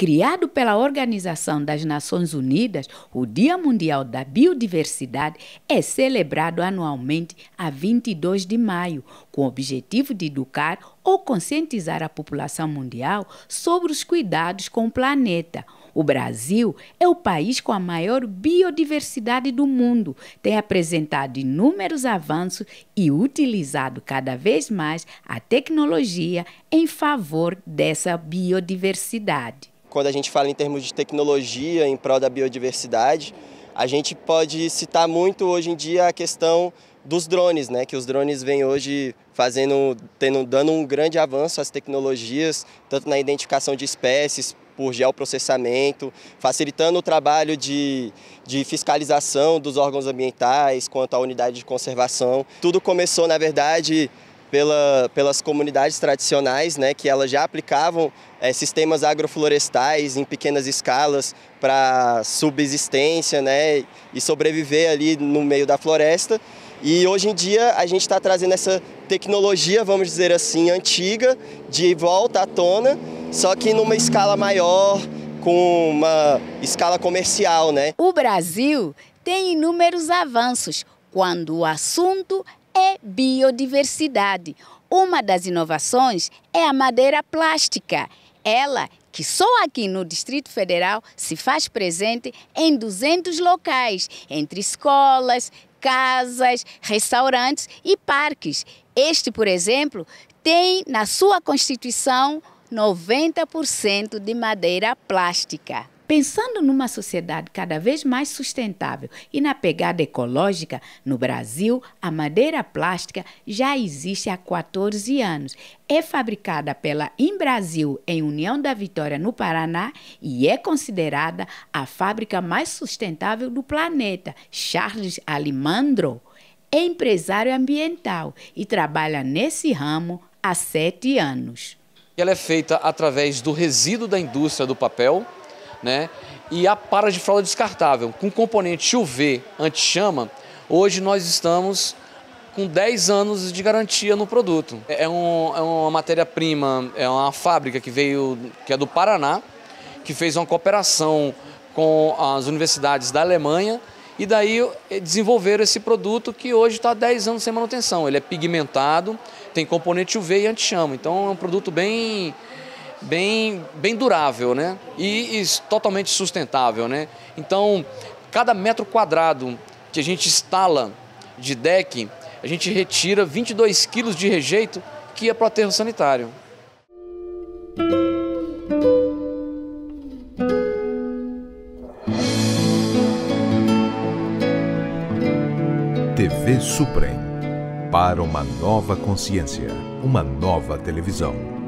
criado pela Organização das Nações Unidas, o Dia Mundial da Biodiversidade é celebrado anualmente a 22 de maio, com o objetivo de educar ou conscientizar a população mundial sobre os cuidados com o planeta. O Brasil é o país com a maior biodiversidade do mundo, tem apresentado inúmeros avanços e utilizado cada vez mais a tecnologia em favor dessa biodiversidade quando a gente fala em termos de tecnologia em prol da biodiversidade, a gente pode citar muito hoje em dia a questão dos drones, né? Que os drones vêm hoje fazendo, tendo, dando um grande avanço às tecnologias, tanto na identificação de espécies por geoprocessamento, facilitando o trabalho de, de fiscalização dos órgãos ambientais quanto à unidade de conservação. Tudo começou, na verdade, pela, pelas comunidades tradicionais, né, que elas já aplicavam é, sistemas agroflorestais em pequenas escalas para subsistência né, e sobreviver ali no meio da floresta. E hoje em dia a gente está trazendo essa tecnologia, vamos dizer assim, antiga, de volta à tona, só que numa escala maior, com uma escala comercial, né? O Brasil tem inúmeros avanços quando o assunto é biodiversidade. Uma das inovações é a madeira plástica. Ela que só aqui no Distrito Federal se faz presente em 200 locais, entre escolas, casas, restaurantes e parques. Este, por exemplo, tem na sua constituição 90% de madeira plástica. Pensando numa sociedade cada vez mais sustentável e na pegada ecológica, no Brasil, a madeira plástica já existe há 14 anos. É fabricada pela Brasil, em União da Vitória, no Paraná, e é considerada a fábrica mais sustentável do planeta. Charles Alimandro é empresário ambiental e trabalha nesse ramo há sete anos. Ela é feita através do resíduo da indústria do papel, né? E a para de fralda descartável, com componente UV anti-chama, hoje nós estamos com 10 anos de garantia no produto. É, é, um, é uma matéria-prima, é uma fábrica que veio, que é do Paraná, que fez uma cooperação com as universidades da Alemanha e daí eh, desenvolveram esse produto que hoje está 10 anos sem manutenção. Ele é pigmentado, tem componente UV e anti-chama. Então é um produto bem bem, bem durável, né? E, e totalmente sustentável, né? Então, cada metro quadrado que a gente instala de deck, a gente retira 22 quilos de rejeito que ia é para o aterro sanitário. TV Supreme Para uma nova consciência, uma nova televisão.